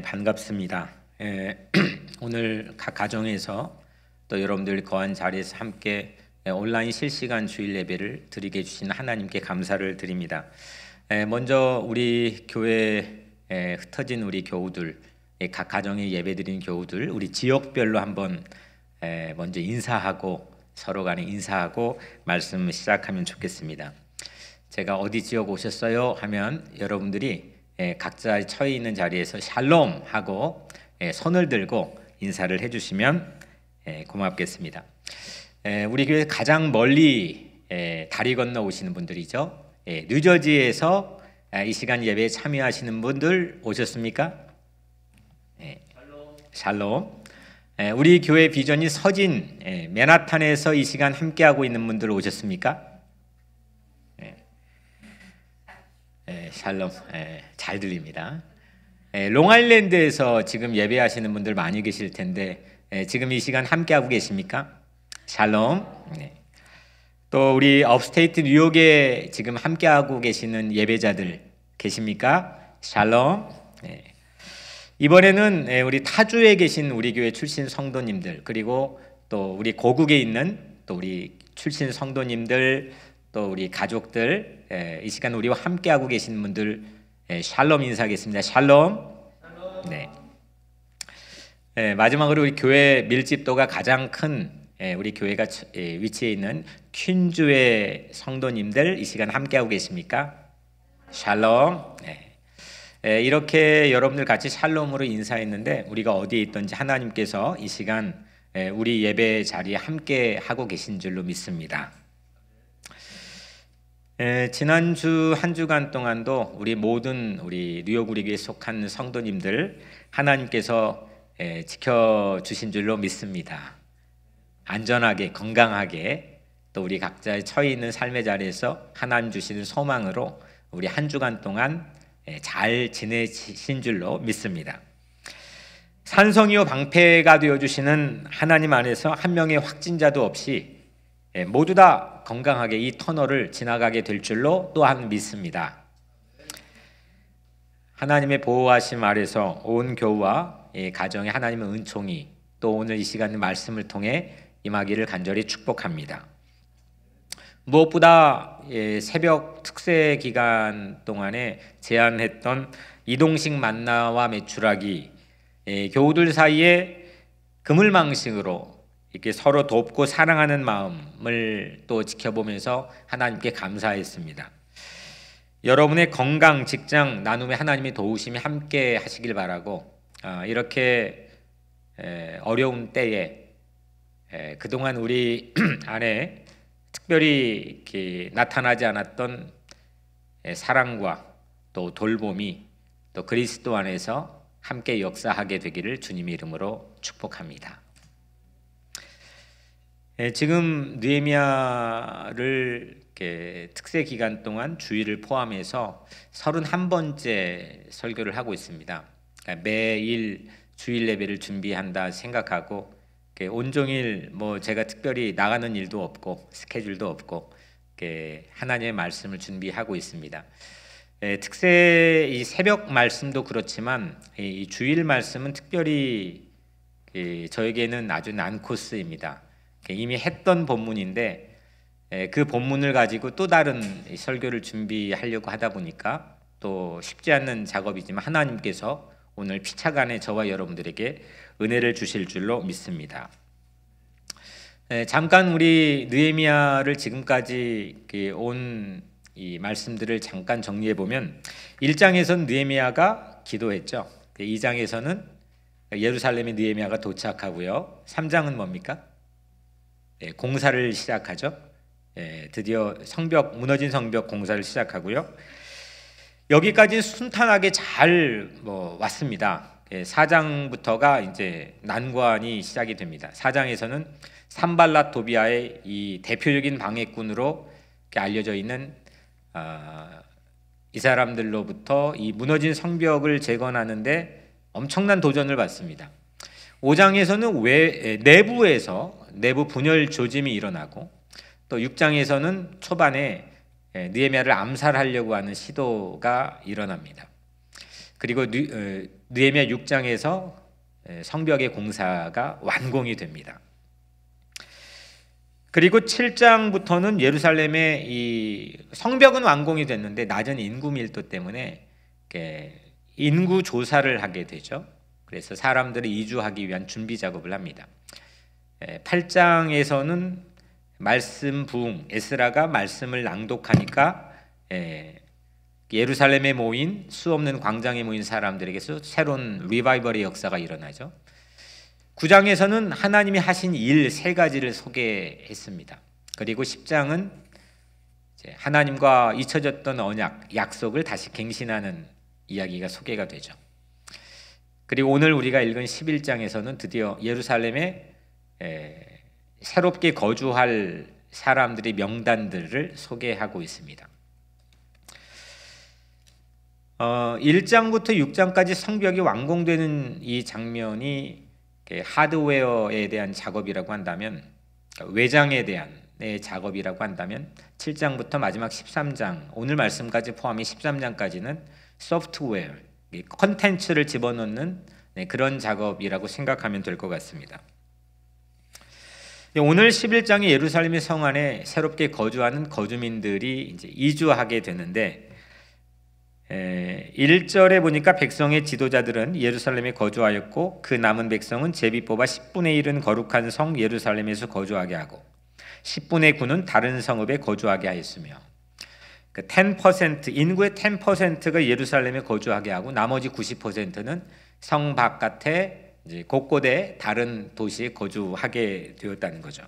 반갑습니다. 예, 오늘 각 가정에서 또 여러분들 거한 자리에서 함께 예, 온라인 실시간 주일 예배를 드리게 주신 하나님께 감사를 드립니다. 예, 먼저 우리 교회 예, 흩어진 우리 교우들, 예, 각 가정에 예배드린 교우들, 우리 지역별로 한번 먼저 인사하고 서로 간에 인사하고 말씀 시작하면 좋겠습니다. 제가 어디 지역 오셨어요 하면 여러분들이 예, 각자 처해 있는 자리에서 샬롬 하고 손을 예, 들고 인사를 해주시면 예, 고맙겠습니다. 우리 교회 가장 멀리 다리 건너 오시는 분들이죠. 뉴저지에서 아, 이 시간 예배에 참여하시는 분들 오셨습니까? 샬롬. 우리 교회 비전이 서진 맨하탄에서 이 시간 함께하고 있는 분들 오셨습니까? 샬롬. 예, 잘 들립니다. 예, 롱아일랜드에서 지금 예배하시는 분들 많이 계실 텐데 예, 지금 이 시간 함께하고 계십니까? 샬롬. 네. 또 우리 업스테이트 뉴욕에 지금 함께하고 계시는 예배자들 계십니까? 샬롬. 네. 이번에는 예, 우리 타주에 계신 우리 교회 출신 성도님들 그리고 또 우리 고국에 있는 또 우리 출신 성도님들 또 우리 가족들 예, 이 시간 우리와 함께하고 계신 분들 예, 샬롬 인사하겠습니다. 샬롬. 네. 네. 마지막으로 우리 교회 밀집도가 가장 큰 우리 교회가 위치해 있는 퀸주의 성도님들 이 시간 함께하고 계십니까? 샬롬. 네. 이렇게 여러분들 같이 샬롬으로 인사했는데 우리가 어디에 있든지 하나님께서 이 시간 우리 예배 자리에 함께 하고 계신 줄로 믿습니다. 에, 지난주 한 주간 동안도 우리 모든 우리 뉴욕우리교에 속한 성도님들 하나님께서 에, 지켜주신 줄로 믿습니다. 안전하게 건강하게 또 우리 각자의 처해 있는 삶의 자리에서 하나님 주시는 소망으로 우리 한 주간 동안 에, 잘 지내신 줄로 믿습니다. 산성이요 방패가 되어 주시는 하나님 안에서 한 명의 확진자도 없이 모두 다 건강하게 이 터널을 지나가게 될 줄로 또한 믿습니다. 하나님의 보호하심 아래서 온 교우와 가정에 하나님의 은총이 또 오늘 이 시간 말씀을 통해 임하기를 간절히 축복합니다. 무엇보다 예, 새벽 특세 기간 동안에 제안했던 이동식 만나와 매출하기 예, 교우들 사이에 그물망식으로 이렇게 서로 돕고 사랑하는 마음을 또 지켜보면서 하나님께 감사했습니다. 여러분의 건강, 직장 나눔에 하나님의 도우심이 함께 하시길 바라고 아, 이렇게 어려운 때에 그동안 우리 안에 특별히 나타나지 않았던 사랑과 또 돌봄이 또 그리스도 안에서 함께 역사하게 되기를 주님 이름으로 축복합니다. 예, 지금 느헤미야를 특세 기간 동안 주일을 포함해서 31번째 설교를 하고 있습니다. 그러니까 매일 주일 예배를 준비한다 생각하고 온종일 뭐 제가 특별히 나가는 일도 없고 스케줄도 없고 하나님의 말씀을 준비하고 있습니다. 예, 특세 이 새벽 말씀도 그렇지만 이 주일 말씀은 특별히 저에게는 아주 난 코스입니다. 이미 했던 본문인데 예, 그 본문을 가지고 또 다른 설교를 준비하려고 하다 보니까 또 쉽지 않은 작업이지만 하나님께서 오늘 피차간에 저와 여러분들에게 은혜를 주실 줄로 믿습니다. 예, 잠깐 우리 느헤미야를 지금까지 그 온이 말씀들을 잠깐 정리해 보면 1장에선 느헤미야가 기도했죠. 2장에서는 그 예루살렘에 느헤미야가 도착하고요. 3장은 뭡니까? 예, 공사를 시작하죠. 예, 드디어 성벽 무너진 성벽 공사를 시작하고요. 여기까지 순탄하게 잘뭐 왔습니다. 예, 사장부터가 이제 난관이 시작이 됩니다. 사장에서는 산발랏 도비아의 이 대표적인 방해꾼으로 알려져 있는 어, 이 사람들로부터 이 무너진 성벽을 재건하는데 엄청난 도전을 받습니다. 5장에서는 외, 내부에서 내부 분열 조짐이 일어나고 또 6장에서는 초반에 예, 느헤미야를 암살하려고 하는 시도가 일어납니다. 그리고 어, 느헤미야 6장에서 예, 성벽의 공사가 완공이 됩니다. 그리고 7장부터는 예루살렘의 이 성벽은 완공이 됐는데 낮은 인구 밀도 때문에 예, 인구 조사를 하게 되죠. 그래서 사람들을 이주하기 위한 준비 작업을 합니다. 8장에서는 말씀 부흥 에스라가 말씀을 낭독하니까 예루살렘에 모인 수 없는 광장에 모인 사람들에게서 새로운 리바이벌의 역사가 일어나죠. 9장에서는 하나님이 하신 일 세 가지를 소개했습니다. 그리고 10장은 하나님과 잊혀졌던 언약, 약속을 다시 갱신하는 이야기가 소개가 되죠. 그리고 오늘 우리가 읽은 11장에서는 드디어 예루살렘의 예, 새롭게 거주할 사람들의 명단들을 소개하고 있습니다. 어, 1장부터 6장까지 성벽이 완공되는 이 장면이 그 하드웨어에 대한 작업이라고 한다면 그러니까 외장에 대한 의 네, 작업이라고 한다면 7장부터 마지막 13장 오늘 말씀까지 포함해 13장까지는 소프트웨어 컨텐츠를 집어넣는 네, 그런 작업이라고 생각하면 될 것 같습니다. 예, 오늘 1 1장에 예루살렘의 성 안에 새롭게 거주하는 거주민들이 이제 이주하게 되는데 1절에 예, 보니까 백성의 지도자들은 예루살렘에 거주하였고 그 남은 백성은 제비 뽑아 10분의 1은 거룩한 성 예루살렘에서 거주하게 하고 10분의 9는 다른 성읍에 거주하게 하였으며 10% 그 인구의 10%가 예루살렘에 거주하게 하고 나머지 90%는 성 바깥에 이제 곳곳에 다른 도시에 거주하게 되었다는 거죠.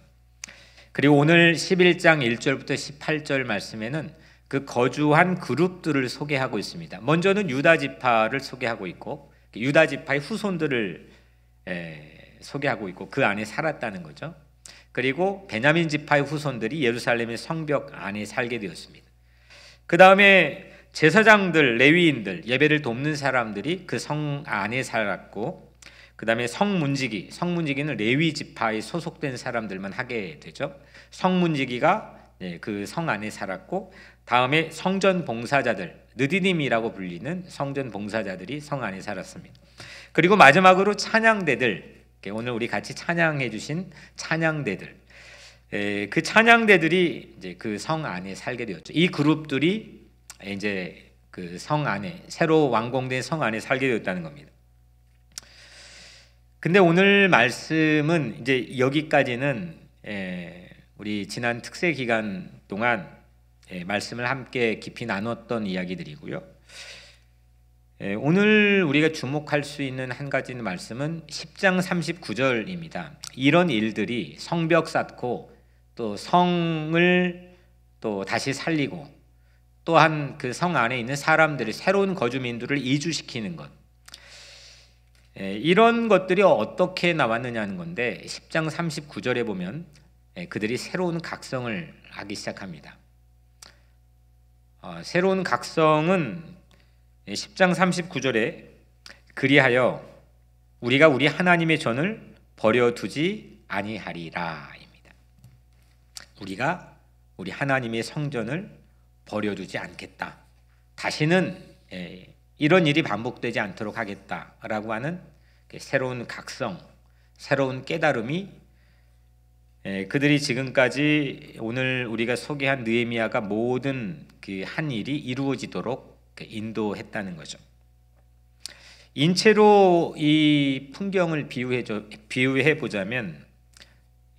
그리고 오늘 11장 1절부터 18절 말씀에는 그 거주한 그룹들을 소개하고 있습니다. 먼저는 유다 지파를 소개하고 있고 유다 지파의 후손들을 소개하고 있고 그 안에 살았다는 거죠. 그리고 베냐민 지파의 후손들이 예루살렘의 성벽 안에 살게 되었습니다. 그 다음에 제사장들, 레위인들, 예배를 돕는 사람들이 그 성 안에 살았고 그 다음에 성문지기, 성문지기는 레위 지파에 소속된 사람들만 하게 되죠. 성문지기가 예, 그성 안에 살았고 다음에 성전 봉사자들, 느디님이라고 불리는 성전 봉사자들이 성 안에 살았습니다. 그리고 마지막으로 찬양대들, 오늘 우리 같이 찬양해 주신 찬양대들, 예, 그 찬양대들이 이제 그 성 안에 살게 되었죠. 이 그룹들이 이제 그 성 안에 새로 완공된 성 안에 살게 되었다는 겁니다. 근데 오늘 말씀은 이제 여기까지는 예, 우리 지난 특세 기간 동안 예, 말씀을 함께 깊이 나눴던 이야기들이고요. 예, 오늘 우리가 주목할 수 있는 한 가지 말씀은 10장 39절입니다. 이런 일들이 성벽 쌓고 또 성을 또 다시 살리고 또한 그 성 안에 있는 사람들을 새로운 거주민들을 이주시키는 것 예, 이런 것들이 어떻게 나왔느냐는 건데 10장 39절에 보면 예, 그들이 새로운 각성을 하기 시작합니다. 어, 새로운 각성은 10장 예, 39절에 그리하여 우리가 우리 하나님의 전을 버려두지 아니하리라입니다. 우리가 우리 하나님의 성전을 버려두지 않겠다. 다시는 이런 일이 반복되지 않도록 하겠다라고 하는 그 새로운 각성, 새로운 깨달음이 예, 그들이 지금까지 오늘 우리가 소개한 느헤미야가 모든 그 한 일이 이루어지도록 그 인도했다는 거죠. 인체로 이 풍경을 비유해 비유해 보자면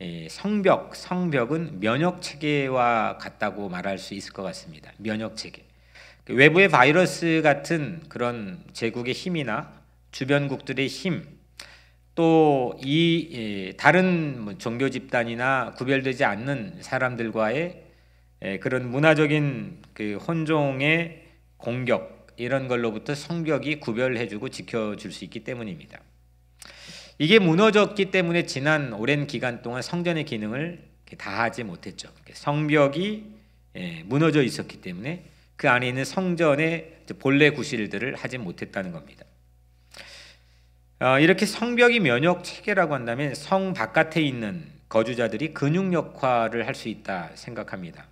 예, 성벽 성벽은 면역 체계와 같다고 말할 수 있을 것 같습니다. 면역 체계. 그 외부의 바이러스 같은 그런 제국의 힘이나 주변국들의 힘, 또이 예, 다른 뭐 종교 집단이나 구별되지 않는 사람들과의 예, 그런 문화적인 그 혼종의 공격 이런 걸로부터 성벽이 구별해주고 지켜줄 수 있기 때문입니다. 이게 무너졌기 때문에 지난 오랜 기간 동안 성전의 기능을 다하지 못했죠. 성벽이 예, 무너져 있었기 때문에 그 안에 있는 성전의 본래 구실들을 하지 못했다는 겁니다. 아, 이렇게 성벽이 면역 체계라고 한다면 성 바깥에 있는 거주자들이 근육 역할을 할 수 있다 생각합니다.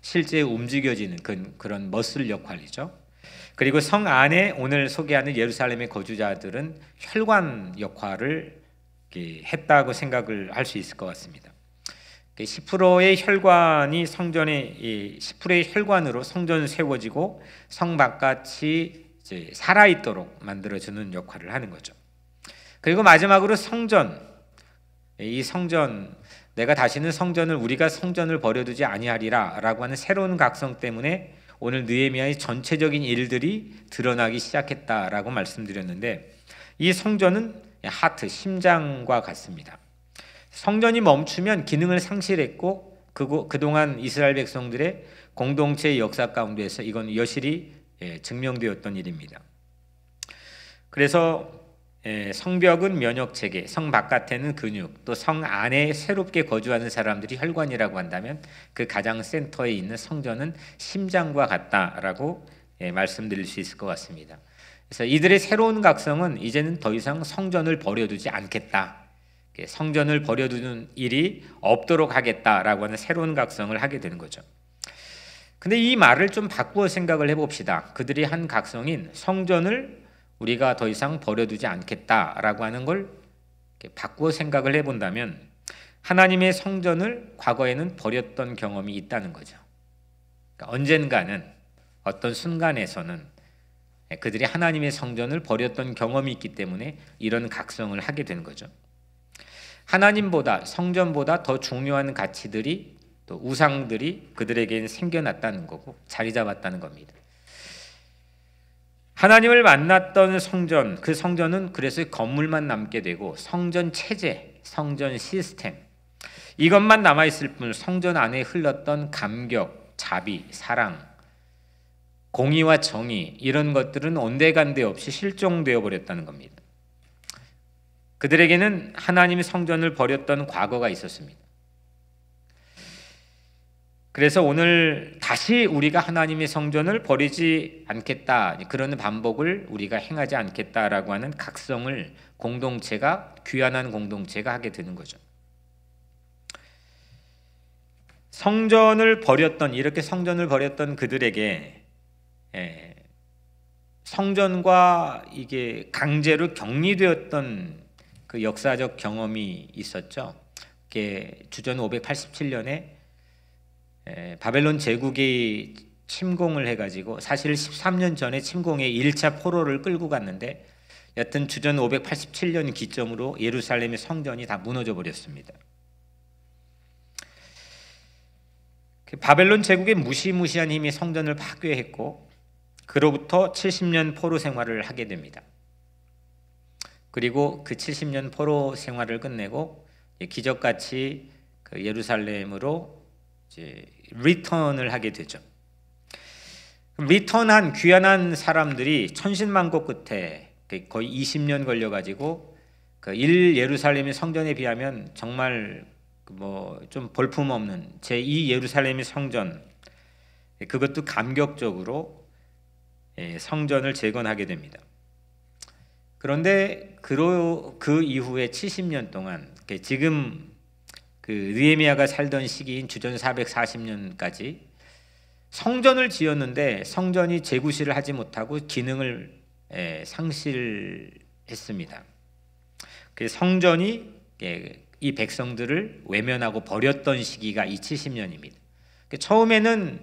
실제 움직여지는 그, 그런 머슬 역할이죠. 그리고 성 안에 오늘 소개하는 예루살렘의 거주자들은 혈관 역할을 했다고 생각을 할 수 있을 것 같습니다. 10%의 혈관이 성전에 10%의 혈관으로 성전 세워지고 성 바깥이 살아 있도록 만들어 주는 역할을 하는 거죠. 그리고 마지막으로 성전 이 성전 내가 다시는 성전을 우리가 성전을 버려두지 아니하리라라고 하는 새로운 각성 때문에 오늘 느헤미야의 전체적인 일들이 드러나기 시작했다라고 말씀드렸는데 이 성전은 하트 심장과 같습니다. 성전이 멈추면 기능을 상실했고 그동안 이스라엘 백성들의 공동체의 역사 가운데서 이건 여실히 예, 증명되었던 일입니다. 그래서 예, 성벽은 면역체계, 성 바깥에는 근육, 또 성 안에 새롭게 거주하는 사람들이 혈관이라고 한다면 그 가장 센터에 있는 성전은 심장과 같다라고 예, 말씀드릴 수 있을 것 같습니다. 그래서 이들의 새로운 각성은 이제는 더 이상 성전을 버려두지 않겠다. 예, 성전을 버려두는 일이 없도록 하겠다라고 하는 새로운 각성을 하게 되는 거죠. 근데 이 말을 좀 바꾸어 생각을 해봅시다. 그들이 한 각성인 성전을 우리가 더 이상 버려두지 않겠다라고 하는 걸 바꾸어 생각을 해본다면 하나님의 성전을 과거에는 버렸던 경험이 있다는 거죠. 그러니까 언젠가는 어떤 순간에서는 예, 그들이 하나님의 성전을 버렸던 경험이 있기 때문에 이런 각성을 하게 되는 거죠. 하나님보다 성전보다 더 중요한 가치들이 또 우상들이 그들에겐 생겨났다는 거고 자리 잡았다는 겁니다. 하나님을 만났던 성전, 그 성전은 그래서 건물만 남게 되고 성전 체제, 성전 시스템 이것만 남아 있을 뿐 성전 안에 흘렀던 감격, 자비, 사랑, 공의와 정의 이런 것들은 온데간데 없이 실종되어 버렸다는 겁니다. 그들에게는 하나님이 성전을 버렸던 과거가 있었습니다. 그래서 오늘 다시 우리가 하나님의 성전을 버리지 않겠다. 그런 반복을 우리가 행하지 않겠다라고 하는 각성을 공동체가 귀환한 공동체가 하게 되는 거죠. 성전을 버렸던 이렇게 성전을 버렸던 그들에게 예, 성전과 이게 강제로 격리되었던 그 역사적 경험이 있었죠. 그게 주전 587년에 바벨론 제국이 침공을 해가지고 사실 13년 전에 침공의 1차 포로를 끌고 갔는데 여튼 주전 587년 기점으로 예루살렘의 성전이 다 무너져 버렸습니다. 그 바벨론 제국의 무시무시한 힘이 성전을 파괴했고 그로부터 70년 포로 생활을 하게 됩니다. 그리고 그 70년 포로 생활을 끝내고 기적같이 그 예루살렘으로 이제 리턴을 하게 되죠. 리턴한 귀환한 사람들이 천신만고 끝에 그 거의 20년 걸려가지고 그일 예루살렘의 성전에 비하면 정말 그 뭐좀 볼품없는 제2 예루살렘의 성전 그것도 감격적으로 예, 성전을 재건하게 됩니다. 그런데 그로, 그 이후에 70년 동안 지금 그 느헤미야가 살던 시기인 주전 440년까지 성전을 지었는데 성전이 재구실을 하지 못하고 기능을 예, 상실했습니다. 그 성전이 예, 이 백성들을 외면하고 버렸던 시기가 이 70년입니다. 그 처음에는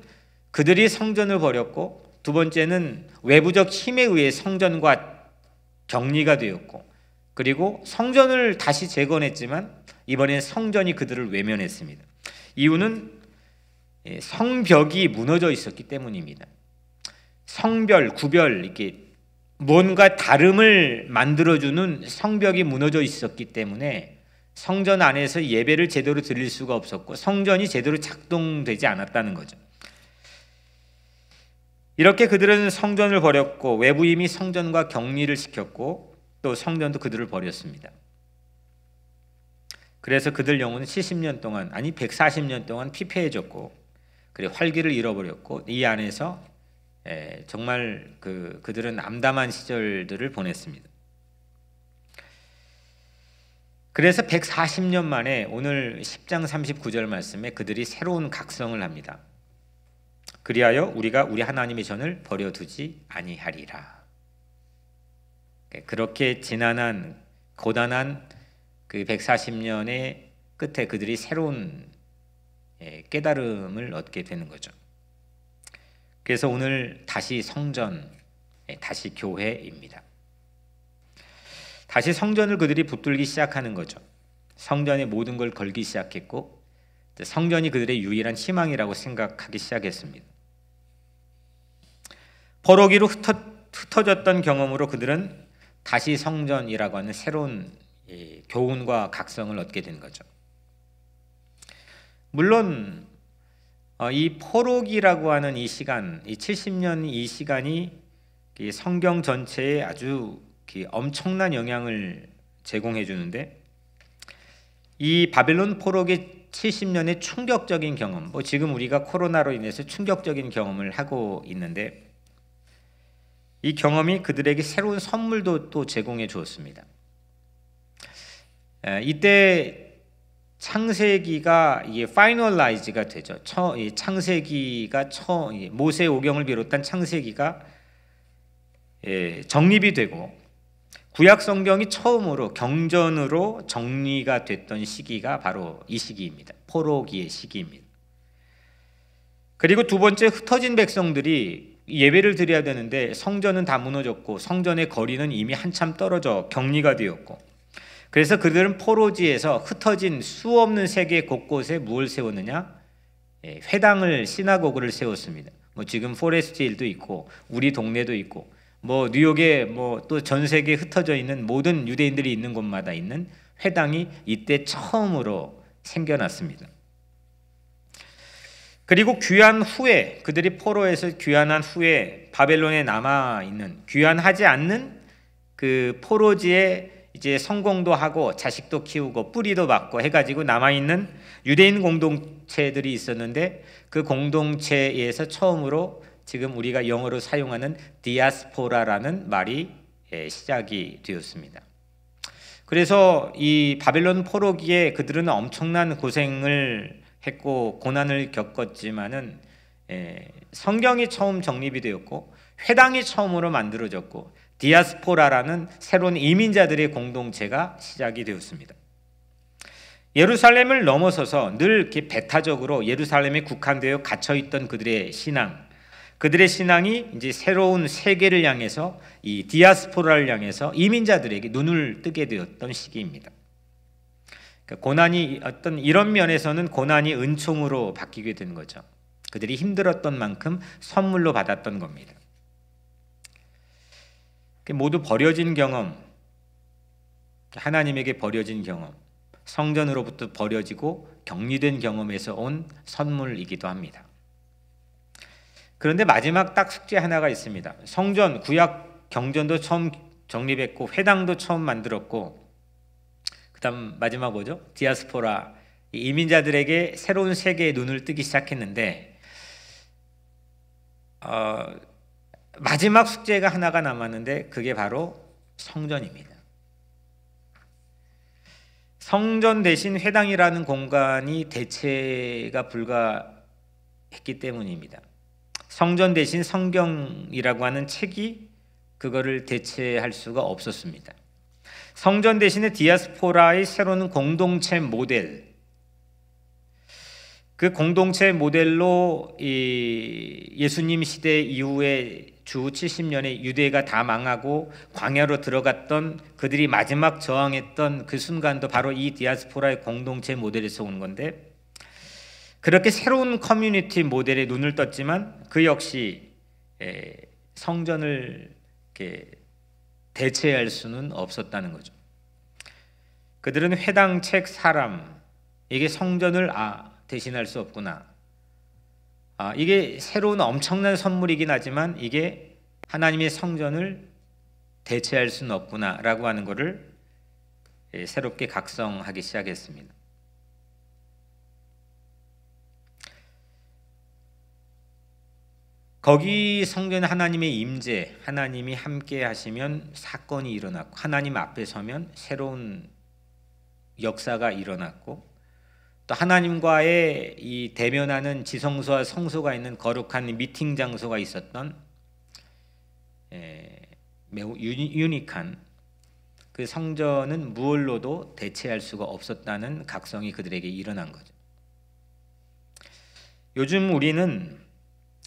그들이 성전을 버렸고 두 번째는 외부적 힘에 의해 성전과 격리가 되었고 그리고 성전을 다시 재건했지만 이번에 성전이 그들을 외면했습니다. 이유는 예, 성벽이 무너져 있었기 때문입니다. 성별, 구별 이렇게 뭔가 다름을 만들어주는 성벽이 무너져 있었기 때문에 성전 안에서 예배를 제대로 드릴 수가 없었고 성전이 제대로 작동되지 않았다는 거죠. 이렇게 그들은 성전을 버렸고 외부임이 성전과 격리를 시켰고 또 성전도 그들을 버렸습니다. 그래서 그들 영혼은 70년 동안 아니 140년 동안 피폐해졌고 그래 활기를 잃어버렸고 이 안에서 에, 예, 정말 그 그들은 암담한 시절들을 보냈습니다. 그래서 140년 만에 오늘 10장 39절 말씀에 그들이 새로운 각성을 합니다. 그리하여 우리가 우리 하나님의 전을 버려두지 아니하리라. 그렇게 지난한 고단한 그 140년의 끝에 그들이 새로운 예, 깨달음을 얻게 되는 거죠. 그래서 오늘 다시 성전, 예, 다시 교회입니다. 다시 성전을 그들이 붙들기 시작하는 거죠. 성전의 모든 걸 걸기 시작했고 성전이 그들의 유일한 희망이라고 생각하기 시작했습니다. 포로기로 흩어, 졌던 경험으로 그들은 다시 성전이라고 하는 새로운 교훈과 각성을 얻게 된 거죠. 물론 어, 이 포로기라고 하는 이 시간, 이 70년 이 시간이 성경 전체에 아주 그 엄청난 영향을 제공해 주는데 이 바벨론 포로기 70년의 충격적인 경험, 뭐 지금 우리가 코로나로 인해서 충격적인 경험을 하고 있는데 이 경험이 그들에게 새로운 선물도 또 제공해 주었습니다. 이때 창세기가 이게 파이널라이즈가 되죠. 창세기가 처, 모세 오경을 비롯한 창세기가 예, 정립이 되고 구약 성경이 처음으로 경전으로 정리가 됐던 시기가 바로 이 시기입니다. 포로기의 시기입니다. 그리고 두 번째 흩어진 백성들이 예배를 드려야 되는데 성전은 다 무너졌고 성전의 거리는 이미 한참 떨어져 격리가 되었고 그래서 그들은 포로지에서 흩어진 수 없는 세계 곳곳에 무엇을 세웠느냐? 예, 회당을 시나고그를 세웠습니다. 뭐 지금 포레스트힐도 있고 우리 동네도 있고 뭐 뉴욕에 뭐 또 전세계 흩어져 있는 모든 유대인들이 있는 곳마다 있는 회당이 이때 처음으로 생겨났습니다. 그리고 귀환 후에 그들이 포로에서 귀환한 후에 바벨론에 남아 있는 귀환하지 않는 그 포로지에 이제 성공도 하고 자식도 키우고 뿌리도 받고 해가지고 남아있는 유대인 공동체들이 있었는데 그 공동체에서 처음으로 지금 우리가 영어로 사용하는 디아스포라라는 말이 예, 시작이 되었습니다. 그래서 이 바벨론 포로기에 그들은 엄청난 고생을 했고 고난을 겪었지만은 예, 성경이 처음 정립이 되었고 회당이 처음으로 만들어졌고 디아스포라라는 새로운 이민자들의 공동체가 시작이 되었습니다. 예루살렘을 넘어서서 늘 이렇게 배타적으로 예루살렘에 국한되어 갇혀 있던 그들의 신앙, 그들의 신앙이 이제 새로운 세계를 향해서 이 디아스포라를 향해서 이민자들에게 눈을 뜨게 되었던 시기입니다. 그러니까 고난이 어떤 이런 면에서는 고난이 은총으로 바뀌게 된 거죠. 그들이 힘들었던 만큼 선물로 받았던 겁니다. 모두 버려진 경험, 하나님에게 버려진 경험, 성전으로부터 버려지고 격리된 경험에서 온 선물이기도 합니다. 그런데 마지막 딱 숙제 하나가 있습니다. 성전, 구약 경전도 처음 정립했고 회당도 처음 만들었고 그다음 마지막 오죠. 디아스포라 이민자들에게 새로운 세계의 눈을 뜨기 시작했는데 어, 마지막 숙제가 하나가 남았는데 그게 바로 성전입니다. 성전 대신 회당이라는 공간이 대체가 불가했기 때문입니다. 성전 대신 성경이라고 하는 책이 그거를 대체할 수가 없었습니다. 성전 대신에 디아스포라의 새로운 공동체 모델 그 공동체 모델로 예수님 시대 이후에 주 70년에 유대가 다 망하고 광야로 들어갔던 그들이 마지막 저항했던 그 순간도 바로 이 디아스포라의 공동체 모델에서 온 건데 그렇게 새로운 커뮤니티 모델에 눈을 떴지만 그 역시 성전을 대체할 수는 없었다는 거죠. 그들은 회당 책 사람에게 성전을 아 대신할 수 없구나. 아 이게 새로운 엄청난 선물이긴 하지만 이게 하나님의 성전을 대체할 수는 없구나라고 하는 것을 예, 새롭게 각성하기 시작했습니다. 거기 성전 하나님의 임재, 하나님이 함께 하시면 사건이 일어났고 하나님 앞에 서면 새로운 역사가 일어났고 또 하나님과의 이 대면하는 지성소와 성소가 있는 거룩한 미팅 장소가 있었던 에, 예, 매우 유니크한 그 성전은 무얼로도 대체할 수가 없었다는 각성이 그들에게 일어난 거죠. 요즘 우리는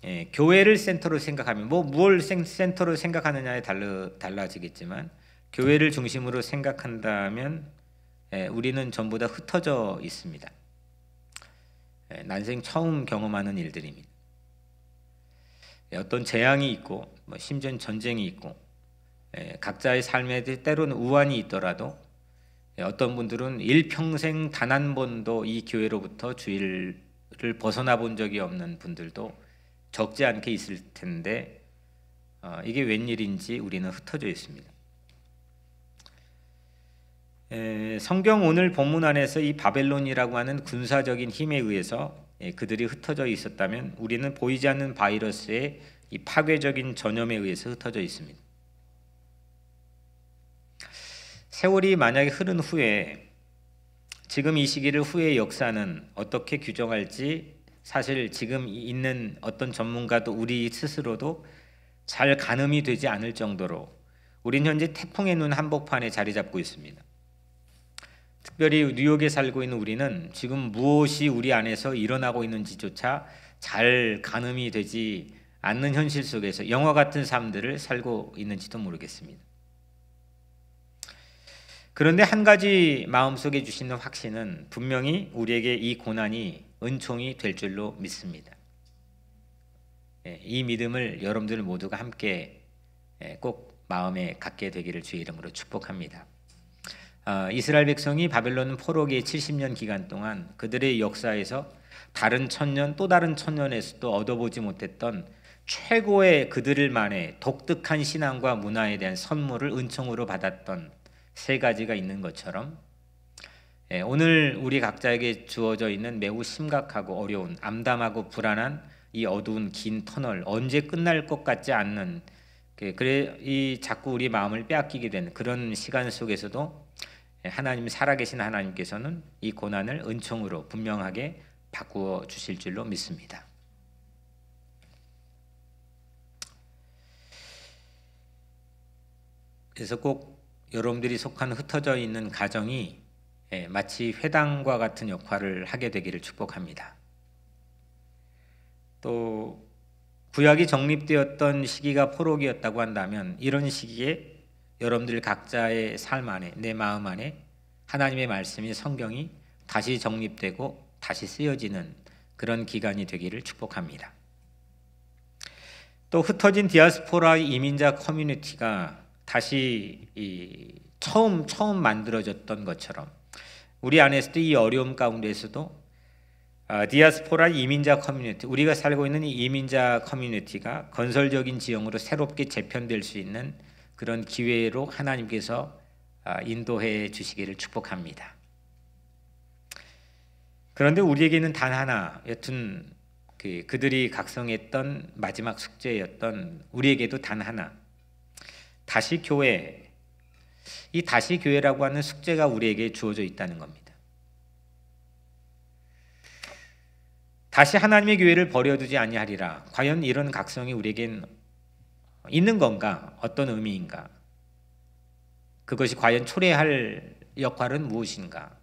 예, 교회를 센터로 생각하면 뭐 무엇을 센터로 생각하느냐에 달라, 달라지겠지만 교회를 중심으로 생각한다면 예, 우리는 전부 다 흩어져 있습니다. 예, 난생 처음 경험하는 일들입니다. 예, 어떤 재앙이 있고 뭐 심지어 전쟁이 있고 예, 각자의 삶에 때로는 우환이 있더라도 예, 어떤 분들은 일평생 단 한 번도 이 교회로부터 주의를 벗어나 본 적이 없는 분들도 적지 않게 있을 텐데 어, 이게 웬일인지 우리는 흩어져 있습니다. 에, 성경 오늘 본문 안에서 이 바벨론이라고 하는 군사적인 힘에 의해서 예, 그들이 흩어져 있었다면 우리는 보이지 않는 바이러스의 이 파괴적인 전염에 의해서 흩어져 있습니다. 세월이 만약에 흐른 후에 지금 이 시기를 후의 역사는 어떻게 규정할지 사실 지금 있는 어떤 전문가도 우리 스스로도 잘 가늠이 되지 않을 정도로 우린 현재 태풍의 눈 한복판에 자리 잡고 있습니다. 특별히 뉴욕에 살고 있는 우리는 지금 무엇이 우리 안에서 일어나고 있는지조차 잘 가늠이 되지 않는 현실 속에서 영화 같은 삶들을 살고 있는지도 모르겠습니다. 그런데 한 가지 마음속에 주시는 확신은 분명히 우리에게 이 고난이 은총이 될 줄로 믿습니다. 예, 이 믿음을 여러분들 모두가 함께 예, 꼭 마음에 갖게 되기를 주의 이름으로 축복합니다. 아, 이스라엘 백성이 바벨론 포로기 70년 기간 동안 그들의 역사에서 다른 천년 또 다른 천년에서도 얻어보지 못했던 최고의 그들만의 독특한 신앙과 문화에 대한 선물을 은총으로 받았던 세 가지가 있는 것처럼 예, 오늘 우리 각자에게 주어져 있는 매우 심각하고 어려운 암담하고 불안한 이 어두운 긴 터널 언제 끝날 것 같지 않는 그, 그래 이 자꾸 우리 마음을 빼앗기게 되는 그런 시간 속에서도 예, 하나님 살아계신 하나님께서는 이 고난을 은총으로 분명하게 바꾸어 주실 줄로 믿습니다. 그래서 꼭 여러분들이 속한 흩어져 있는 가정이 예, 마치 회당과 같은 역할을 하게 되기를 축복합니다. 또 구약이 정립되었던 시기가 포로기였다고 한다면 이런 시기에 여러분들 각자의 삶 안에 내 마음 안에 하나님의 말씀이 성경이 다시 정립되고 다시 쓰여지는 그런 기간이 되기를 축복합니다. 또 흩어진 디아스포라 이민자 커뮤니티가 다시 처음 처음 만들어졌던 것처럼 우리 안에서도 이 어려움 가운데서도 아, 디아스포라 이민자 커뮤니티 우리가 살고 있는 이 이민자 커뮤니티가 건설적인 지형으로 새롭게 재편될 수 있는 그런 기회로 하나님께서 아, 인도해 주시기를 축복합니다. 그런데 우리에게는 단 하나 여튼 그, 그들이 각성했던 마지막 숙제였던 우리에게도 단 하나 다시 교회 이 다시 교회라고 하는 숙제가 우리에게 주어져 있다는 겁니다. 다시 하나님의 교회를 버려두지 아니하리라. 과연 이런 각성이 우리에겐 있는 건가? 어떤 의미인가? 그것이 과연 초래할 역할은 무엇인가?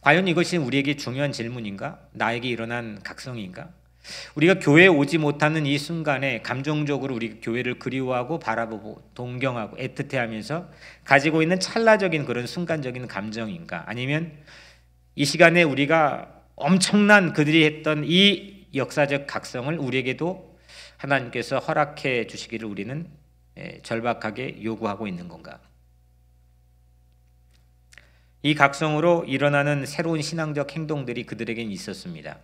과연 이것이 우리에게 중요한 질문인가? 나에게 일어난 각성인가? 우리가 교회에 오지 못하는 이 순간에 감정적으로 우리 교회를 그리워하고 바라보고 동경하고 애틋해하면서 가지고 있는 찰나적인 그런 순간적인 감정인가 아니면 이 시간에 우리가 엄청난 그들이 했던 이 역사적 각성을 우리에게도 하나님께서 허락해 주시기를 우리는 예, 절박하게 요구하고 있는 건가? 이 각성으로 일어나는 새로운 신앙적 행동들이 그들에겐 있었습니다.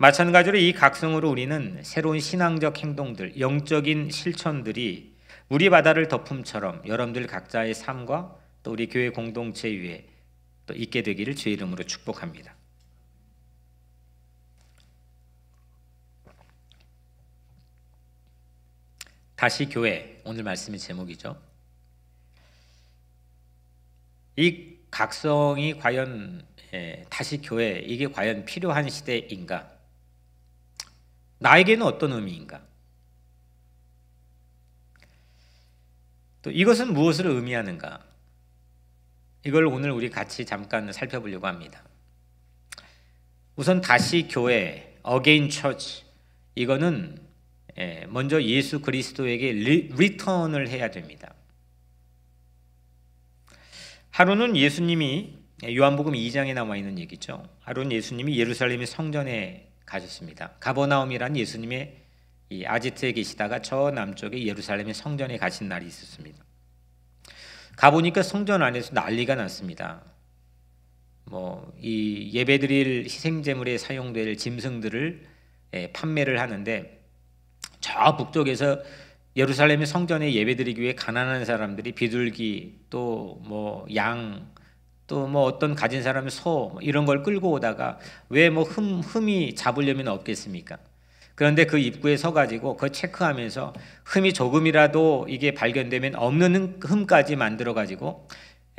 마찬가지로 이 각성으로 우리는 새로운 신앙적 행동들, 영적인 실천들이 우리 바다를 덮음처럼 여러분들 각자의 삶과 또 우리 교회 공동체 위에 또 있게 되기를 주의 이름으로 축복합니다. 다시 교회 오늘 말씀의 제목이죠. 이 각성이 과연 예, 다시 교회 이게 과연 필요한 시대인가? 나에게는 어떤 의미인가? 또 이것은 무엇을 의미하는가? 이걸 오늘 우리 같이 잠깐 살펴보려고 합니다. 우선 다시 교회, 어게인 처치 이거는 예, 먼저 예수 그리스도에게 리, 턴을 해야 됩니다. 하루는 예수님이 예, 요한복음 2장에 나와 있는 얘기죠. 하루는 예수님이 예루살렘의 성전에 가셨습니다. 가버나움이란 예수님의 이 아지트에 계시다가 저 남쪽에 예루살렘의 성전에 가신 날이 있었습니다. 가보니까 성전 안에서 난리가 났습니다. 뭐 이 예배드릴 희생제물에 사용될 짐승들을 예, 판매를 하는데 저 북쪽에서 예루살렘의 성전에 예배드리기 위해 가난한 사람들이 비둘기 또뭐양 또뭐 어떤 가진 사람의소 뭐 이런 걸 끌고 오다가 왜 뭐 흠 흠이 잡으려면 없겠습니까? 그런데 그 입구에 서가지고 그 체크하면서 흠이 조금이라도 이게 발견되면 없는 흠까지 만들어가지고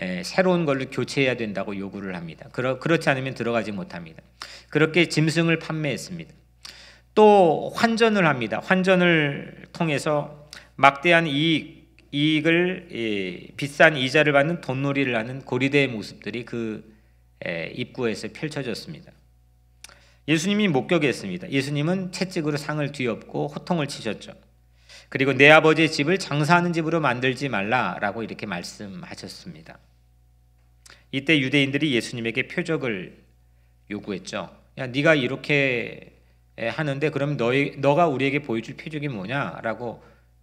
예, 새로운 걸로 교체해야 된다고 요구를 합니다. 그러, 그렇지 않으면 들어가지 못합니다. 그렇게 짐승을 판매했습니다. 또 환전을 합니다. 환전을 통해서 막대한 이익, 이익을 예, 비싼 이자를 받는 돈놀이를 하는 고리대의 모습들이 그 입구에서 펼쳐졌습니다. 예수님이 목격했습니다. 예수님은 채찍으로 상을 뒤엎고 호통을 치셨죠. 그리고 내 아버지의 집을 장사하는 집으로 만들지 말라라고 이렇게 말씀하셨습니다. 이때 유대인들이 예수님에게 표적을 요구했죠. 야, 네가 이렇게 하는데 그럼 너희, 너가 우리에게 보여줄 표적이 뭐냐라고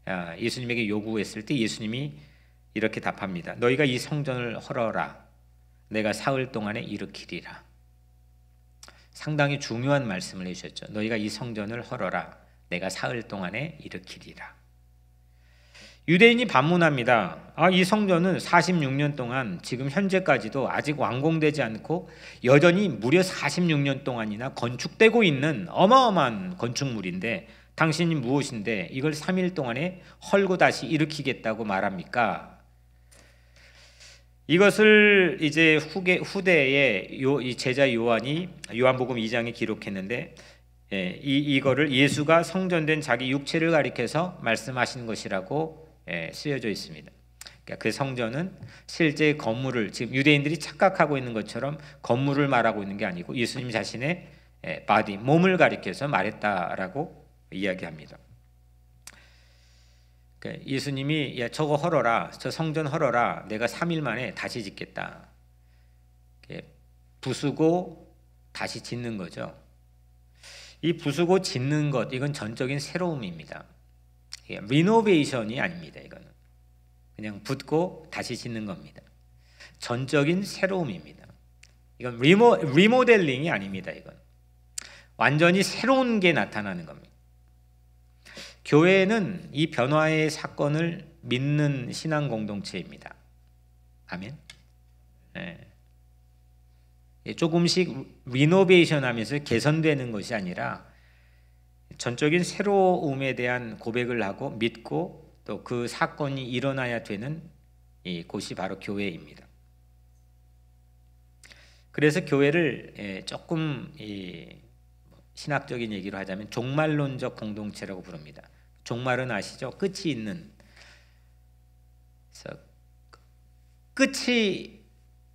아, 예수님에게 요구했을 때 예수님이 이렇게 답합니다. 너희가 이 성전을 헐어라. 내가 사흘 동안에 일으키리라. 상당히 중요한 말씀을 해주셨죠. 너희가 이 성전을 헐어라. 내가 사흘 동안에 일으키리라. 유대인이 반문합니다. 아, 이 성전은 46년 동안 지금 현재까지도 아직 완공되지 않고 여전히 무려 46년 동안이나 건축되고 있는 어마어마한 건축물인데 당신이 무엇인데 이걸 3일 동안에 헐고 다시 일으키겠다고 말합니까? 이것을 이제 후계, 후대에 요, 이 제자 요한이 요한복음 2장에 기록했는데 예, 이, 이거를 예수가 성전된 자기 육체를 가리켜서 말씀하신 것이라고 예, 쓰여져 있습니다. 그러니까 그 성전은 실제 건물을 지금 유대인들이 착각하고 있는 것처럼 건물을 말하고 있는 게 아니고 예수님 자신의 예, 바디 몸을 가리켜서 말했다라고 이야기합니다. 그 예수님이 야, 저거 헐어라, 저 성전 헐어라, 내가 3일 만에 다시 짓겠다. 부수고 다시 짓는 거죠. 이 부수고 짓는 것, 이건 전적인 새로움입니다. 리노베이션이 예, 아닙니다, 이거는. 그냥 붙고 다시 짓는 겁니다. 전적인 새로움입니다. 이건 리모, 리모델링이 아닙니다, 이건. 완전히 새로운 게 나타나는 겁니다. 교회는 이 변화의 사건을 믿는 신앙 공동체입니다. 아멘. 네. 예, 조금씩 리노베이션 하면서 개선되는 것이 아니라 전적인 새로움에 대한 고백을 하고 믿고 또 그 사건이 일어나야 되는 곳이 바로 교회입니다. 그래서 교회를 예, 조금 신학적인 얘기로 하자면 종말론적 공동체라고 부릅니다. 종말은 아시죠? 끝이 있는. 끝이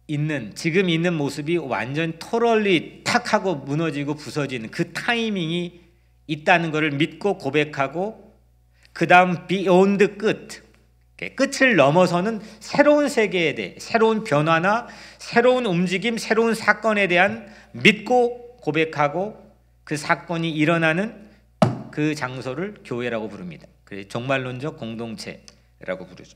있는 지금 있는 모습이 완전 토럴리 탁 하고 무너지고 부서지는 그 타이밍이 있다는 것을 믿고 고백하고 그 다음 비욘드 끝 끝을 넘어서는 새로운 세계에 대해 새로운 변화나 새로운 움직임 새로운 사건에 대한 믿고 고백하고 그 사건이 일어나는 그 장소를 교회라고 부릅니다. 그래서 종말론적 공동체라고 부르죠.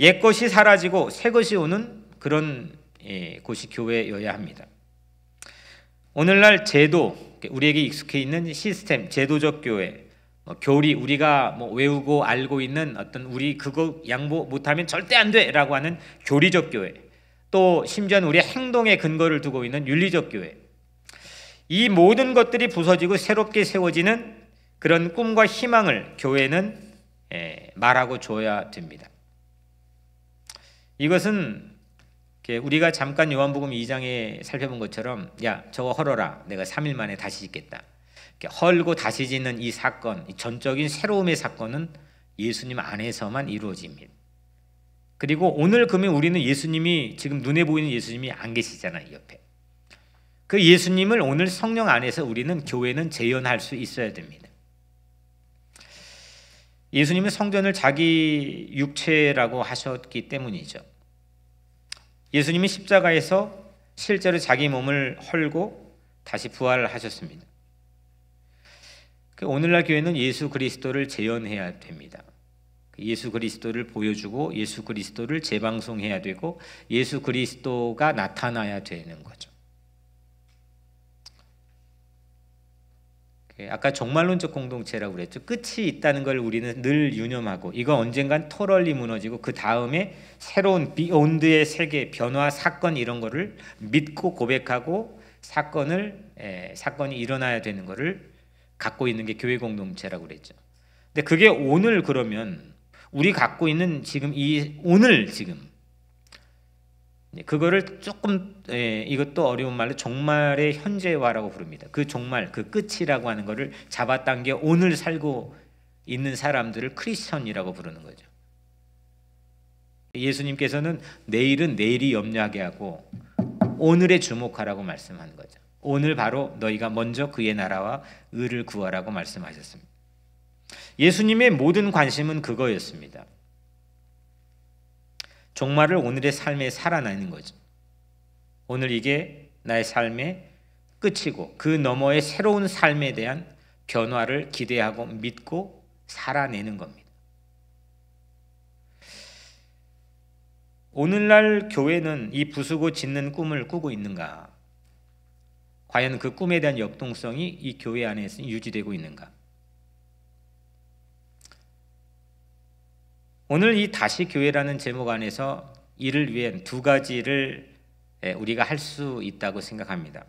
옛 것이 사라지고 새 것이 오는 그런 예, 곳이 교회여야 합니다. 오늘날 제도, 우리에게 익숙해 있는 시스템, 제도적 교회, 뭐 교리, 우리가 뭐 외우고 알고 있는 어떤 우리 그거 양보 못하면 절대 안 돼! 라고 하는 교리적 교회, 또심지어 우리 행동의 근거를 두고 있는 윤리적 교회, 이 모든 것들이 부서지고 새롭게 세워지는 그런 꿈과 희망을 교회는 말하고 줘야 됩니다. 이것은 우리가 잠깐 요한복음 2장에 살펴본 것처럼 야 저거 헐어라 내가 3일 만에 다시 짓겠다 헐고 다시 짓는 이 사건 이 전적인 새로움의 사건은 예수님 안에서만 이루어집니다 그리고 오늘 금요 우리는 예수님이 지금 눈에 보이는 예수님이 안 계시잖아요 옆에 그 예수님을 오늘 성령 안에서 우리는 교회는 재현할 수 있어야 됩니다 예수님은 성전을 자기 육체라고 하셨기 때문이죠. 예수님이 십자가에서 실제로 자기 몸을 헐고 다시 부활하셨습니다. 그 오늘날 교회는 예수 그리스도를 재현해야 됩니다. 그 예수 그리스도를 보여주고 예수 그리스도를 재방송해야 되고 예수 그리스도가 나타나야 되는 거죠. 예, 아까 종말론적 공동체라고 그랬죠. 끝이 있다는 걸 우리는 늘 유념하고 이거 언젠간 토럴리 무너지고 그 다음에 새로운 비욘드의 세계, 변화, 사건 이런 거를 믿고 고백하고 사건을 에, 예, 사건이 일어나야 되는 거를 갖고 있는 게 교회 공동체라고 그랬죠. 근데 그게 오늘 그러면 우리 갖고 있는 지금 이 오늘 지금 예, 그거를 조금 예, 이것도 어려운 말로 종말의 현재화라고 부릅니다. 그 종말, 그 끝이라고 하는 것을 잡아당겨 오늘 살고 있는 사람들을 크리스천이라고 부르는 거죠. 예수님께서는 내일은 내일이 염려하게 하고 오늘에 주목하라고 말씀하는 거죠. 오늘 바로 너희가 먼저 그의 나라와 의를 구하라고 말씀하셨습니다. 예수님의 모든 관심은 그거였습니다. 종말을 오늘의 삶에 살아나는 거죠. 오늘 이게 나의 삶의 끝이고 그 너머의 새로운 삶에 대한 변화를 기대하고 믿고 살아내는 겁니다. 오늘날 교회는 이 부수고 짓는 꿈을 꾸고 있는가? 과연 그 꿈에 대한 역동성이 이 교회 안에서 유지되고 있는가? 오늘 이 다시 교회라는 제목 안에서 이를 위한 두 가지를 예, 우리가 할 수 있다고 생각합니다.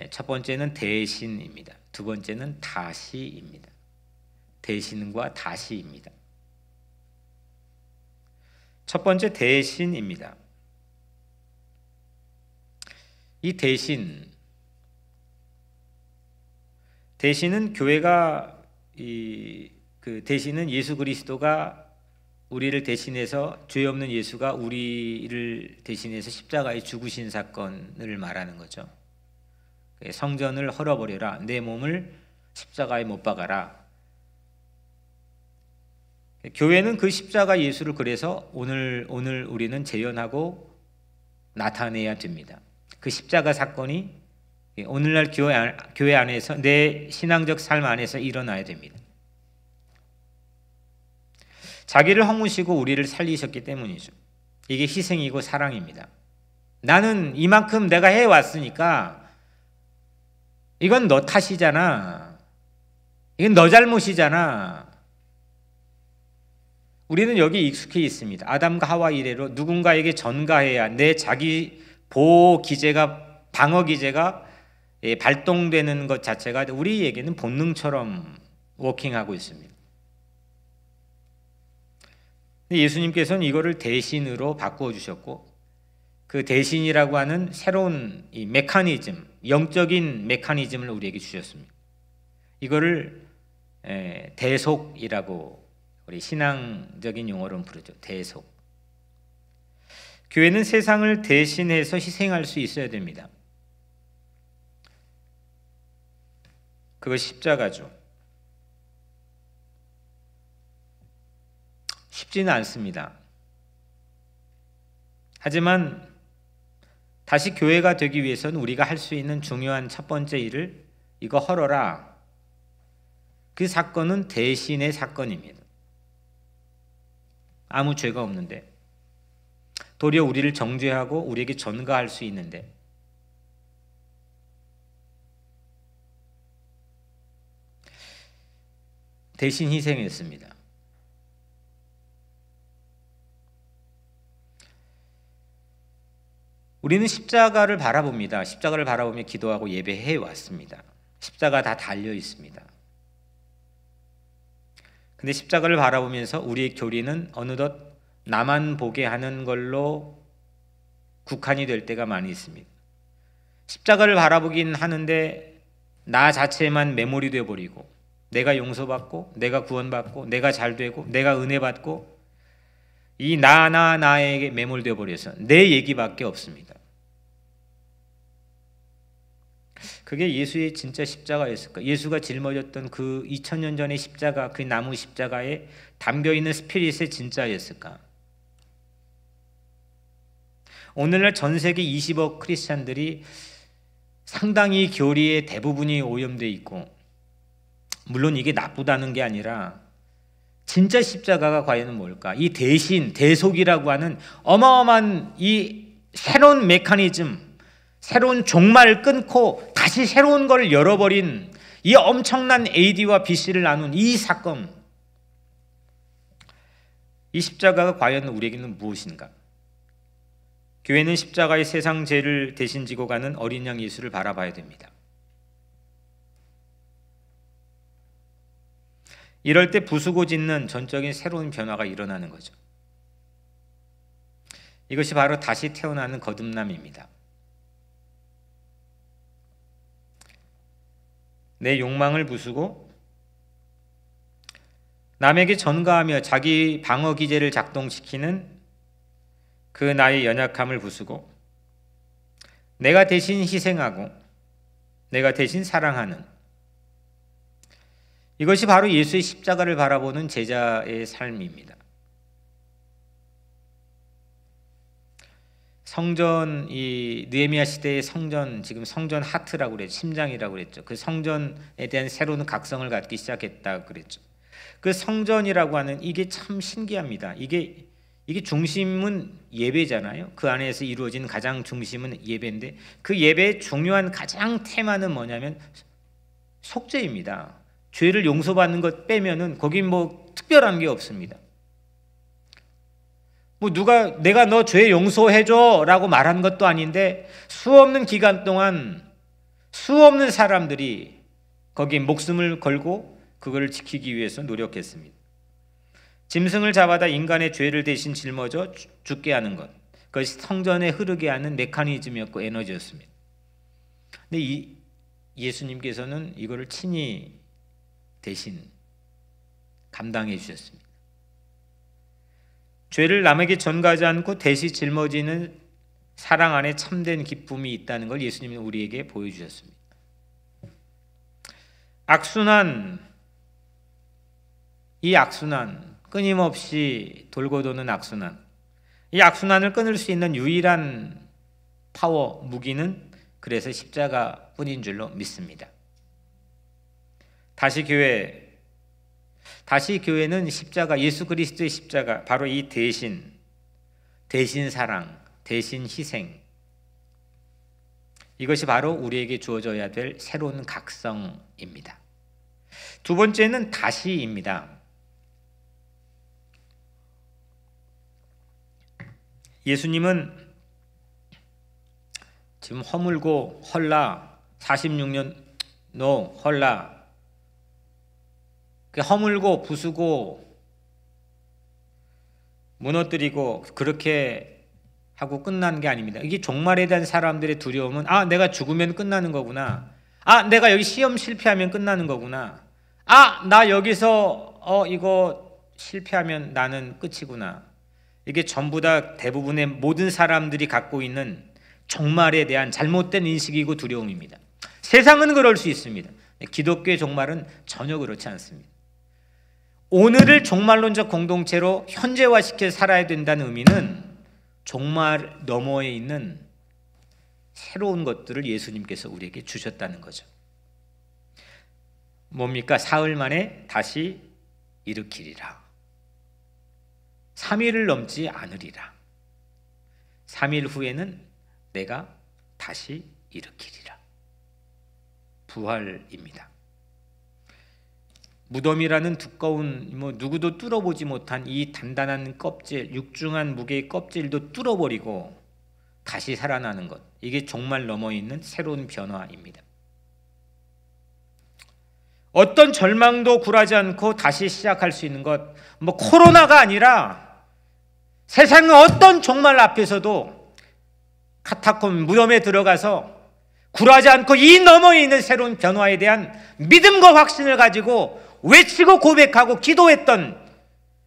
예, 첫 번째는 대신입니다. 두 번째는 다시입니다. 대신과 다시입니다. 첫 번째 대신입니다. 이 대신 대신은 교회가 이그 대신은 예수 그리스도가 우리를 대신해서 죄 없는 예수가 우리를 대신해서 십자가에 죽으신 사건을 말하는 거죠. 그 성전을 헐어버려라. 내 몸을 십자가에 못 박아라. 교회는 그 십자가 예수를 그래서 오늘 오늘 우리는 재현하고 나타내야 됩니다. 그 십자가 사건이 오늘날 교회, 교회 안에서 내 신앙적 삶 안에서 일어나야 됩니다. 자기를 허무시고 우리를 살리셨기 때문이죠. 이게 희생이고 사랑입니다. 나는 이만큼 내가 해왔으니까 이건 너 탓이잖아. 이건 너 잘못이잖아. 우리는 여기 익숙해 있습니다. 아담과 하와 이래로 누군가에게 전가해야 내 자기 보호 기제가 방어 기제가 예, 발동되는 것 자체가 우리에게는 본능처럼 워킹하고 있습니다. 예수님께서는 이거를 대신으로 바꾸어 주셨고 그 대신이라고 하는 새로운 이 메커니즘, 영적인 메커니즘을 우리에게 주셨습니다. 이거를 대속이라고 우리 신앙적인 용어로 부르죠. 대속. 교회는 세상을 대신해서 희생할 수 있어야 됩니다. 그것 십자가죠. 쉽지는 않습니다. 하지만 다시 교회가 되기 위해서는 우리가 할 수 있는 중요한 첫 번째 일을 이거 헐어라. 그 사건은 대신의 사건입니다. 아무 죄가 없는데 도리어 우리를 정죄하고 우리에게 전가할 수 있는데 대신 희생했습니다. 우리는 십자가를 바라봅니다. 십자가를 바라보며 기도하고 예배해 왔습니다. 십자가 다 달려 있습니다. 근데 십자가를 바라보면서 우리의 교리는 어느덧 나만 보게 하는 걸로 국한이 될 때가 많이 있습니다. 십자가를 바라보긴 하는데 나 자체만 메모리 돼 버리고 내가 용서받고 내가 구원받고 내가 잘 되고 내가 은혜 받고 이 나나나에게 매몰되어 버려서 내 얘기밖에 없습니다. 그게 예수의 진짜 십자가였을까? 예수가 짊어졌던 그 2000년 전의 십자가, 그 나무 십자가에 담겨 있는 스피릿의 진짜였을까? 오늘날 전 세계 20억 크리스찬들이 상당히 교리의 대부분이 오염돼 있고 물론 이게 나쁘다는 게 아니라 진짜 십자가가 과연 뭘까? 이 대신 대속이라고 하는 어마어마한 이 새로운 메커니즘, 새로운 종말을 끊고 다시 새로운 걸 열어버린 이 엄청난 AD와 BC를 나눈 이 사건. 이 십자가가 과연 우리에게는 무엇인가? 교회는 십자가의 세상 죄를 대신 지고 가는 어린 양 예수를 바라봐야 됩니다. 이럴 때 부수고 짓는 전적인 새로운 변화가 일어나는 거죠. 이것이 바로 다시 태어나는 거듭남입니다. 내 욕망을 부수고 남에게 전가하며 자기 방어 기제를 작동시키는 그 나의 연약함을 부수고 내가 대신 희생하고 내가 대신 사랑하는 이것이 바로 예수의 십자가를 바라보는 제자의 삶입니다. 성전 이 느헤미야 시대의 성전 지금 성전 하트라고 그래 심장이라고 그랬죠. 그 성전에 대한 새로운 각성을 갖기 시작했다 그랬죠. 그 성전이라고 하는 이게 참 신기합니다. 이게 이게 중심은 예배잖아요. 그 안에서 이루어진 가장 중심은 예배인데 그 예배의 중요한 가장 테마는 뭐냐면 속죄입니다. 죄를 용서받는 것 빼면은 거긴 뭐 특별한 게 없습니다. 뭐 누가 내가 너 죄 용서해줘라고 말한 것도 아닌데 수없는 기간 동안 수없는 사람들이 거기 목숨을 걸고 그걸 지키기 위해서 노력했습니다. 짐승을 잡아다 인간의 죄를 대신 짊어져 죽게 하는 것. 그것이 성전에 흐르게 하는 메커니즘이었고 에너지였습니다. 근데 이 예수님께서는 이거를 친히 대신 감당해 주셨습니다. 죄를 남에게 전가하지 않고 대신 짊어지는 사랑 안에 참된 기쁨이 있다는 걸 예수님은 우리에게 보여주셨습니다. 악순환, 이 악순환, 끊임없이 돌고 도는 악순환, 이 악순환을 끊을 수 있는 유일한 파워, 무기는 그래서 십자가 뿐인 줄로 믿습니다. 다시 교회. 다시 교회는 십자가, 예수 그리스도의 십자가, 바로 이 대신, 대신 사랑, 대신 희생. 이것이 바로 우리에게 주어져야 될 새로운 각성입니다. 두 번째는 다시입니다. 예수님은 지금 허물고 헐라 46년 노 헐라 그 허물고 부수고 무너뜨리고 그렇게 하고 끝난 게 아닙니다. 이게 종말에 대한 사람들의 두려움은 아 내가 죽으면 끝나는 거구나. 아 내가 여기 시험 실패하면 끝나는 거구나. 아나 여기서 어 이거 실패하면 나는 끝이구나. 이게 전부 다 대부분의 모든 사람들이 갖고 있는 종말에 대한 잘못된 인식이고 두려움입니다. 세상은 그럴 수 있습니다. 기독교의 종말은 전혀 그렇지 않습니다. 오늘을 종말론적 공동체로 현재화시켜 살아야 된다는 의미는 종말 너머에 있는 새로운 것들을 예수님께서 우리에게 주셨다는 거죠. 뭡니까? 사흘 만에 다시 일으키리라. 3일을 넘지 않으리라. 3일 후에는 내가 다시 일으키리라. 부활입니다. 무덤이라는 두꺼운 뭐 누구도 뚫어보지 못한 이 단단한 껍질, 육중한 무게의 껍질도 뚫어버리고 다시 살아나는 것. 이게 정말 넘어 있는 새로운 변화입니다. 어떤 절망도 굴하지 않고 다시 시작할 수 있는 것. 뭐 코로나가 아니라 세상 어떤 정말 앞에서도 카타콤 무덤에 들어가서 굴하지 않고 이너머 있는 새로운 변화에 대한 믿음과 확신을 가지고 외치고 고백하고 기도했던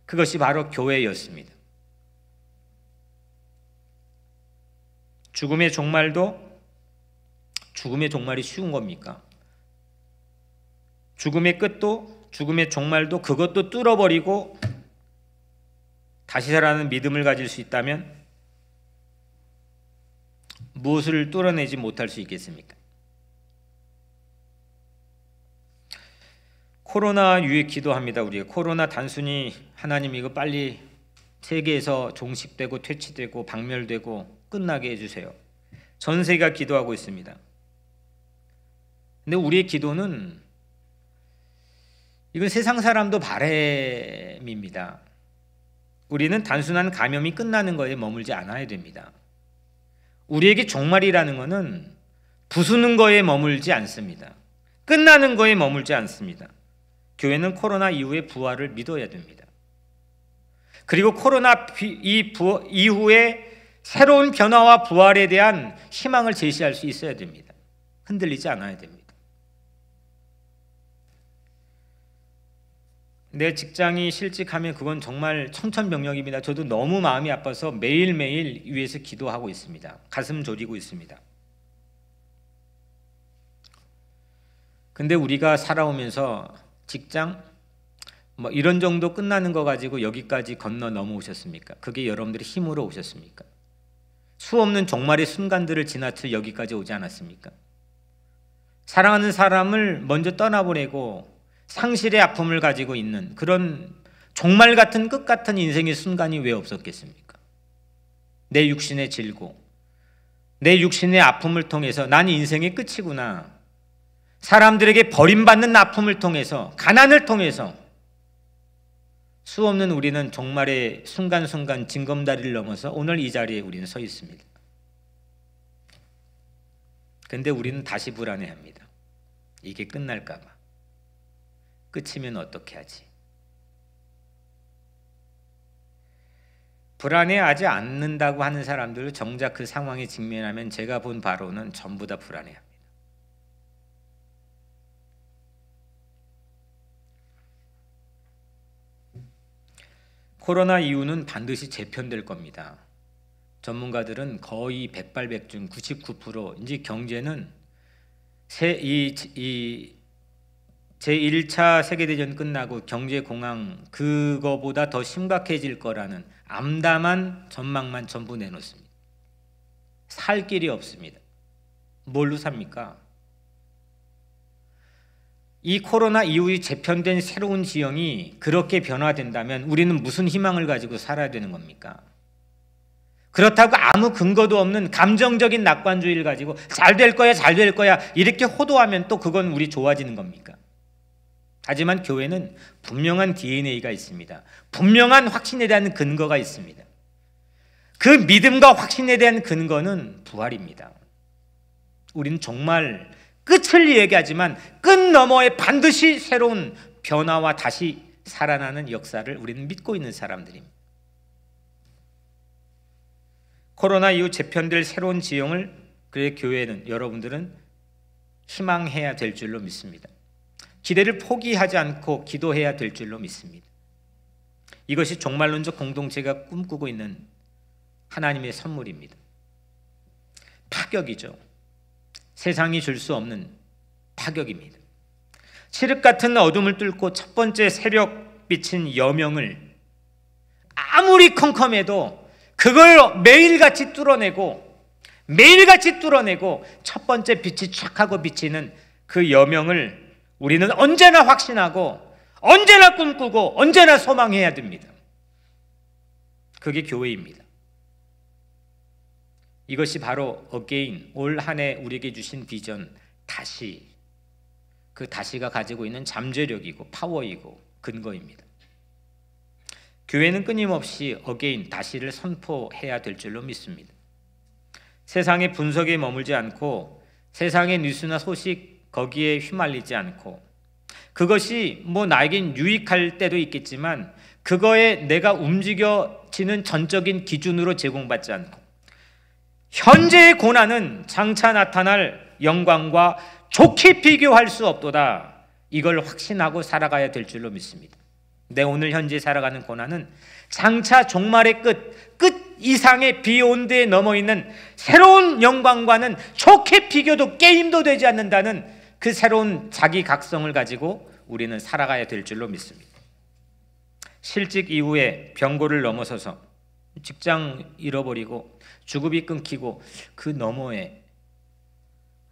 그것이 바로 교회였습니다. 죽음의 종말도 죽음의 종말이 쉬운 겁니까? 죽음의 끝도 죽음의 종말도 그것도 뚫어버리고 다시 살아나는 믿음을 가질 수 있다면 무엇을 뚫어내지 못할 수 있겠습니까? 코로나 유익 기도합니다. 우리 코로나 단순히 하나님 이거 빨리 세계에서 종식되고 퇴치되고 박멸되고 끝나게 해주세요. 전 세계가 기도하고 있습니다. 근데 우리의 기도는 이건 세상 사람도 바램입니다. 우리는 단순한 감염이 끝나는 거에 머물지 않아야 됩니다. 우리에게 종말이라는 것은 부수는 거에 머물지 않습니다. 끝나는 거에 머물지 않습니다. 교회는 코로나 이후의 부활을 믿어야 됩니다. 그리고 코로나 이후에 새로운 변화와 부활에 대한 희망을 제시할 수 있어야 됩니다. 흔들리지 않아야 됩니다. 내 직장이 실직하면 그건 정말 청천벽력입니다. 저도 너무 마음이 아파서 매일매일 위에서 기도하고 있습니다. 가슴 졸이고 있습니다. 근데 우리가 살아오면서 직장 뭐 이런 정도 끝나는 거 가지고 여기까지 건너 넘어오셨습니까? 그게 여러분들의 힘으로 오셨습니까? 수 없는 종말의 순간들을 지나쳐 여기까지 오지 않았습니까? 사랑하는 사람을 먼저 떠나보내고 상실의 아픔을 가지고 있는 그런 종말 같은 끝 같은 인생의 순간이 왜 없었겠습니까? 내 육신의 질고, 내 육신의 아픔을 통해서 난인생의 끝이구나. 사람들에게 버림받는 아픔을 통해서 가난을 통해서 수없는 우리는 종말의 순간순간 징검다리를 넘어서 오늘 이 자리에 우리는 서 있습니다. 근데 우리는 다시 불안해합니다. 이게 끝날까 봐. 끝이면 어떻게 하지? 불안해하지 않는다고 하는 사람들을 정작 그 상황에 직면하면 제가 본 바로는 전부 다 불안해요. 코로나 이후는 반드시 재편될 겁니다. 전문가들은 거의 백발백중 99% 이제 경제는 세, 이, 이 제1차 세계대전 끝나고 경제공황 그거보다 더 심각해질 거라는 암담한 전망만 전부 내놓습니다. 살 길이 없습니다. 뭘로 삽니까? 이 코로나 이후에 재편된 새로운 지형이 그렇게 변화된다면 우리는 무슨 희망을 가지고 살아야 되는 겁니까? 그렇다고 아무 근거도 없는 감정적인 낙관주의를 가지고 잘 될 거야, 잘 될 거야 이렇게 호도하면 또 그건 우리 좋아지는 겁니까? 하지만 교회는 분명한 DNA가 있습니다. 분명한 확신에 대한 근거가 있습니다. 그 믿음과 확신에 대한 근거는 부활입니다. 우리는 정말 끝을 얘기하지만끝 너머에 반드시 새로운 변화와 다시 살아나는 역사를 우리는 믿고 있는 사람들입니다. 코로나 이후 재편될 새로운 지형을 그래 교회는 여러분들은 희망해야 될 줄로 믿습니다. 기대를 포기하지 않고 기도해야 될 줄로 믿습니다. 이것이 종말론적 공동체가 꿈꾸고 있는 하나님의 선물입니다. 파격이죠. 세상이 줄 수 없는 타격입니다. 칠흑 같은 어둠을 뚫고 첫 번째 새벽 비친 여명을 아무리 컴컴해도 그걸 매일같이 뚫어내고 매일같이 뚫어내고 첫 번째 빛이 촥 하고 비치는 그 여명을 우리는 언제나 확신하고 언제나 꿈꾸고 언제나 소망해야 됩니다. 그게 교회입니다. 이것이 바로 어게인 올한 해 우리에게 주신 비전 다시 그 다시가 가지고 있는 잠재력이고 파워이고 근거입니다. 교회는 끊임없이 어게인 다시를 선포해야 될 줄로 믿습니다. 세상의 분석에 머물지 않고 세상의 뉴스나 소식 거기에 휘말리지 않고 그것이 뭐 나에겐 유익할 때도 있겠지만 그거에 내가 움직여지는 전적인 기준으로 제공받지 않고 현재의 고난은 장차 나타날 영광과 좋게 비교할 수 없도다. 이걸 확신하고 살아가야 될 줄로 믿습니다. 내 오늘 현재 살아가는 고난은 장차 종말의 끝, 끝 이상의 비온드에 넘어 있는 새로운 영광과는 좋게 비교도 게임도 되지 않는다는 그 새로운 자기 각성을 가지고 우리는 살아가야 될 줄로 믿습니다. 실직 이후에 병고를 넘어서서 직장 잃어버리고 주급이 끊기고 그 너머에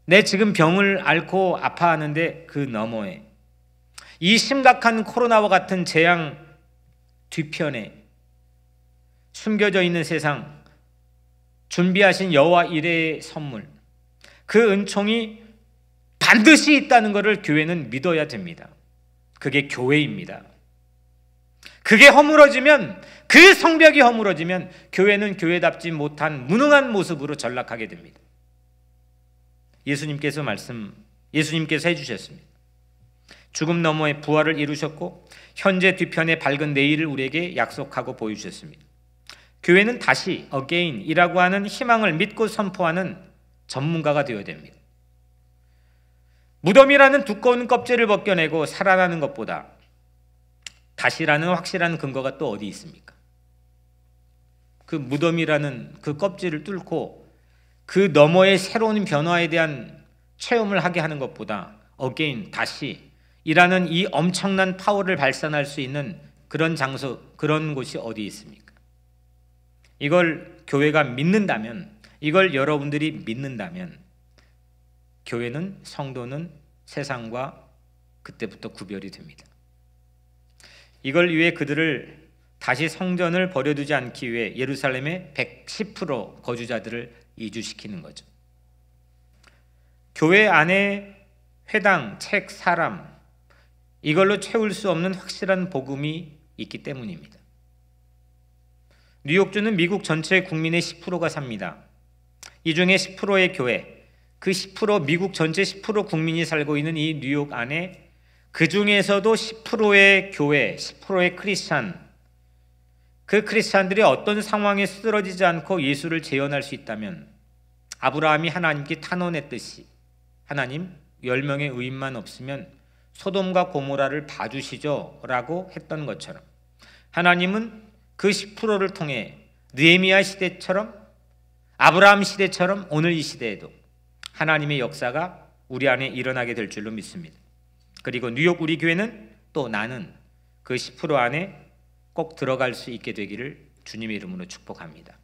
내 지금 병을 앓고 아파하는데 그 너머에 이 심각한 코로나와 같은 재앙 뒤편에 숨겨져 있는 세상 준비하신 여호와 이레의 선물 그 은총이 반드시 있다는 것을 교회는 믿어야 됩니다. 그게 교회입니다. 그게 허물어지면 그 성벽이 허물어지면 교회는 교회답지 못한 무능한 모습으로 전락하게 됩니다. 예수님께서 말씀, 예수님께서 해주셨습니다. 죽음 너머의 부활을 이루셨고 현재 뒤편의 밝은 내일을 우리에게 약속하고 보여주셨습니다. 교회는 다시 어게인이라고 하는 희망을 믿고 선포하는 전문가가 되어야 됩니다. 무덤이라는 두꺼운 껍질을 벗겨내고 살아나는 것보다 다시라는 확실한 근거가 또 어디 있습니까? 그 무덤이라는 그 껍질을 뚫고 그 너머의 새로운 변화에 대한 체험을 하게 하는 것보다 어게인 다시 이라는 이 엄청난 파워를 발산할 수 있는 그런 장소, 그런 곳이 어디 있습니까? 이걸 교회가 믿는다면, 이걸 여러분들이 믿는다면, 교회는, 성도는 세상과 그때부터 구별이 됩니다. 이걸 위해 그들을 다시 성전을 버려두지 않기 위해 예루살렘의 110% 거주자들을 이주시키는 거죠. 교회 안에 회당, 책, 사람 이걸로 채울 수 없는 확실한 복음이 있기 때문입니다. 뉴욕주는 미국 전체 국민의 10%가 삽니다. 이 중에 10%의 교회, 그 10% 미국 전체 10% 국민이 살고 있는 이 뉴욕 안에 그 중에서도 10%의 교회, 10%의 크리스천 그 크리스찬들이 어떤 상황에 쓰러지지 않고 예수를 재현할 수 있다면 아브라함이 하나님께 탄원했듯이 하나님 열명의 의인만 없으면 소돔과 고모라를 봐주시죠 라고 했던 것처럼 하나님은 그 10%를 통해 느헤미야 시대처럼 아브라함 시대처럼 오늘 이 시대에도 하나님의 역사가 우리 안에 일어나게 될 줄로 믿습니다. 그리고 뉴욕 우리 교회는 또 나는 그 10% 안에 꼭 들어갈 수 있게 되기를 주님의 이름으로 축복합니다.